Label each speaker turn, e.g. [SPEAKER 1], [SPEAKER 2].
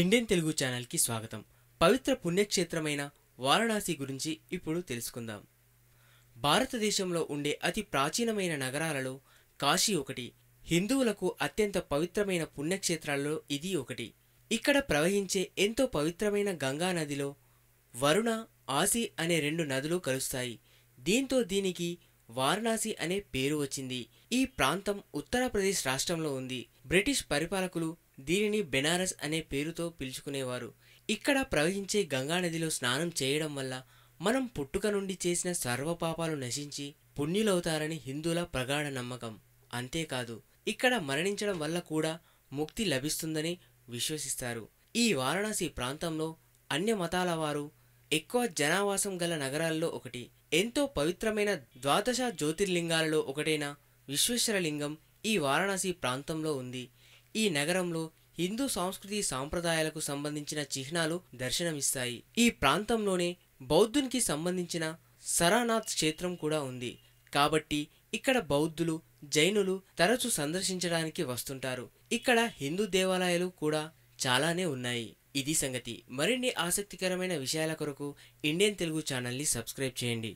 [SPEAKER 1] Indian Telugu ఛానల్కి స్వాగతం పవిత్ర పుణ్యక్షేత్రమైన వారణాసి గురించి ఇప్పుడు తెలుసుకుందాం భారతదేశంలో ఉండే అతి ప్రాచీనమైన నగరాలలో కాశీ ఒకటి హిందువులకు అత్యంత పవిత్రమైన పుణ్యక్షేత్రాల్లో ఇది ఒకటి ఇక్కడ ప్రవహించే ఎంతో పవిత్రమైన గంగా నదిలో వరుణ ఆసి అనే రెండు నదులు కలుస్తాయి దీంతో దీనికి వారణాసి అనే పేరు వచ్చింది ఈ ప్రాంతం ఉత్తరప్రదేశ్ రాష్ట్రంలో ఉంది బ్రిటిష్ పరిపాలకులు దీనిని బెనారస్ అనే పేరుతో పిలుచుకునేవారు ఇక్కడ ప్రవహించే గంగానదిలో స్నానం చేయడం వల్ల మనం పుట్టుక నుండి చేసిన సర్వపాపాలు నశించి పుణ్యులవుతారని హిందువుల ప్రగాఢ నమ్మకం అంతేకాదు ఇక్కడ మరణించడం వల్ల కూడా ముక్తి లభిస్తుందని విశ్వసిస్తారు ఈ వారణాసి ప్రాంతంలో అన్య మతాల వారు ఎక్కువ జనావాసం గల నగరాల్లో ఒకటి ఎంతో పవిత్రమైన ద్వాదశ జ్యోతిర్లింగాలలో ఒకటైన విశ్వేశ్వరలింగం ఈ వారణాసి ప్రాంతంలో ఉంది ఈ నగరంలో హిందూ సంస్కృతి సాంప్రదాయాలకు సంబంధించిన చిహ్నాలు దర్శనమిస్తాయి ఈ ప్రాంతంలోనే బౌద్ధునికి సంబంధించిన సరానాథ్ క్షేత్రం కూడా ఉంది కాబట్టి ఇక్కడ బౌద్ధులు జైనులు తరచూ సందర్శించడానికి వస్తుంటారు ఇక్కడ హిందూ దేవాలయాలు కూడా చాలానే ఉన్నాయి ఇది సంగతి మరిన్ని ఆసక్తికరమైన విషయాల కొరకు ఇండియన్ తెలుగు ఛానల్ని సబ్స్క్రైబ్ చేయండి